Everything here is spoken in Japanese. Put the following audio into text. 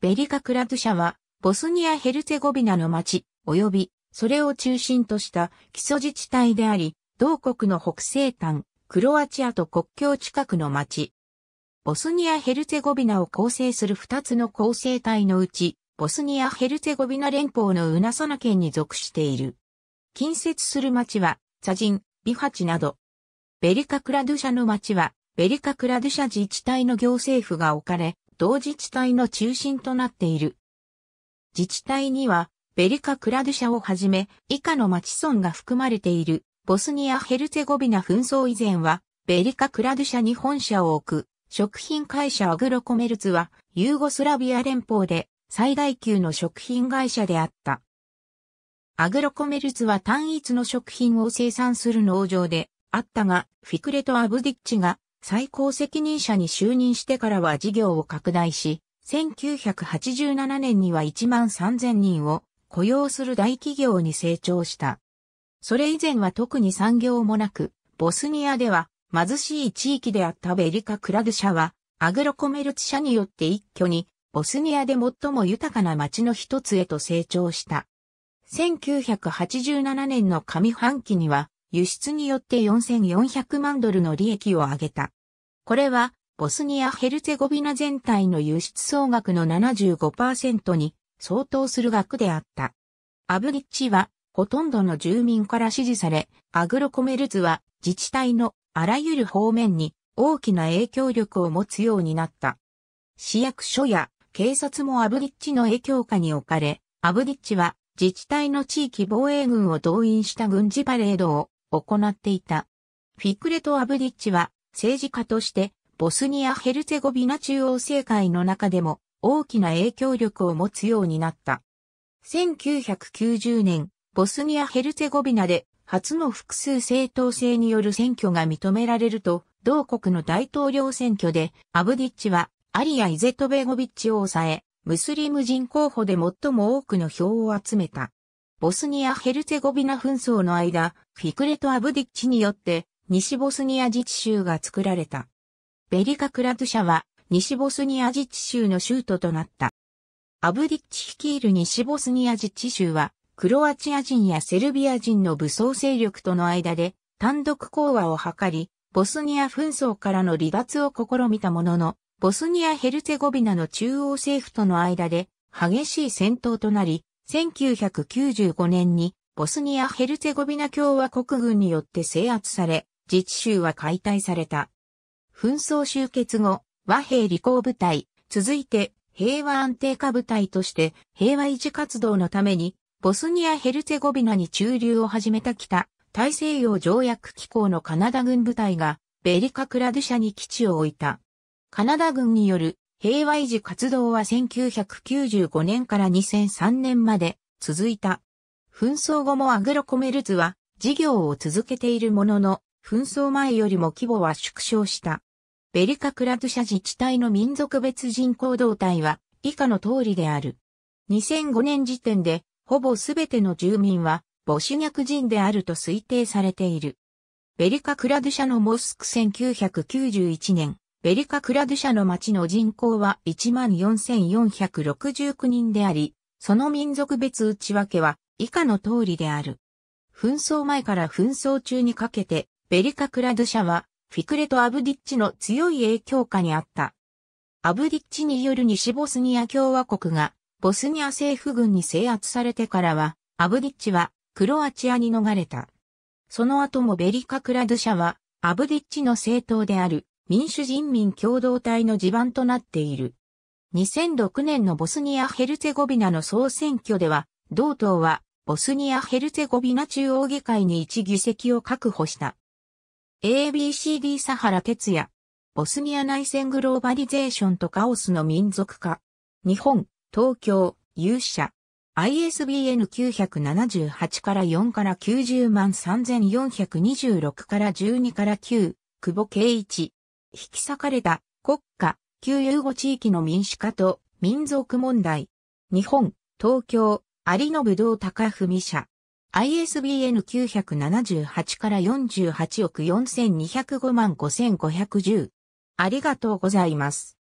ベリカ・クラドゥシャは、ボスニア・ヘルツェゴビナの町、及び、それを中心とした基礎自治体であり、同国の北西端、クロアチアと国境近くの町。ボスニア・ヘルツェゴビナを構成する2つの構成体のうち、ボスニア・ヘルツェゴビナ連邦のウナソナ県に属している。近接する町は、ザジン、ビハチなど。ベリカ・クラドゥシャの町は、ベリカ・クラドゥシャ自治体の行政府が置かれ、同自治体の中心となっている。自治体には、ベリカ・クラドゥシャをはじめ、以下の町村が含まれている、ボスニア・ヘルツェゴビナ紛争以前は、ベリカ・クラドゥシャに本社を置く、食品会社アグロコメルツは、ユーゴスラビア連邦で最大級の食品会社であった。アグロコメルツは単一の食品を生産する農場であったが、フィクレとアブディッチが最高責任者に就任してからは事業を拡大し、1987年には1万3000人を雇用する大企業に成長した。それ以前は特に産業もなく、ボスニアでは貧しい地域であったベリカ・クラグ社は、アグロコメルツ社によって一挙に、ボスニアで最も豊かな町の一つへと成長した。1987年の上半期には、輸出によって4400万ドルの利益を上げた。これは、ボスニア・ヘルツェゴビナ全体の輸出総額の75%に相当する額であった。アブリッチは、ほとんどの住民から支持され、アグロコメルツは自治体のあらゆる方面に大きな影響力を持つようになった。市役所や警察もアブリッチの影響下に置かれ、アブリッチは自治体の地域防衛軍を動員した軍事パレードを行っていた。フィクレとアブリッチは政治家としてボスニア・ヘルツェゴビナ中央政界の中でも大きな影響力を持つようになった。1990年、ボスニア・ヘルツェゴビナで初の複数政党制による選挙が認められると、同国の大統領選挙でアブディッチはアリア・イゼトベゴビッチを抑え、ムスリム人候補で最も多くの票を集めた。ボスニア・ヘルツェゴビナ紛争の間、フィクレト・アブディッチによって西ボスニア自治州が作られた。ベリカ・クラトゥ社は西ボスニア自治州の州都となった。アブディッチ率いる西ボスニア自治州は、クロアチア人やセルビア人の武装勢力との間で単独講和を図り、ボスニア紛争からの離脱を試みたものの、ボスニア・ヘルツェゴビナの中央政府との間で激しい戦闘となり、1995年にボスニア・ヘルツェゴビナ共和国軍によって制圧され、自治州は解体された。紛争終結後、和平履行部隊、続いて平和安定化部隊として平和維持活動のために、ボスニア・ヘルツェゴビナに駐留を始めた北、大西洋条約機構のカナダ軍部隊が、ベリカ・クラドゥシャに基地を置いた。カナダ軍による平和維持活動は1995年から2003年まで続いた。紛争後もアグロコメルズは事業を続けているものの、紛争前よりも規模は縮小した。ベリカクラドゥシャ自治体の民族別人口動態は以下の通りである。2005年時点で、ほぼすべての住民は、母子逆人であると推定されている。ベリカ・クラドゥシャのモスク1991年、ベリカ・クラドゥシャの町の人口は14,469人であり、その民族別内訳は以下の通りである。紛争前から紛争中にかけてベリカ・クラドゥャは、フィクレとアブディッチの強い影響下にあった。アブディッチによる西ボスニア共和国が、ボスニア政府軍に制圧されてからは、アブディッチは、クロアチアに逃れた。その後もベリカ・クラドゥャは、アブディッチの政党である、民主人民共同体の地盤となっている。2006年のボスニア・ヘルツェゴビナの総選挙では、同党は、ボスニア・ヘルツェゴビナ中央議会に一議席を確保した。ABCD サハラ哲也。ボスニア内戦グローバリゼーションとカオスの民族化。日本、東京、勇者。ISBN 978から4から90万3426から12から9、久保圭一。引き裂かれた国家、旧ユー地域の民主化と民族問題。日本、東京、有信道高文社。ISBN 978から48億4205万5510。ありがとうございます。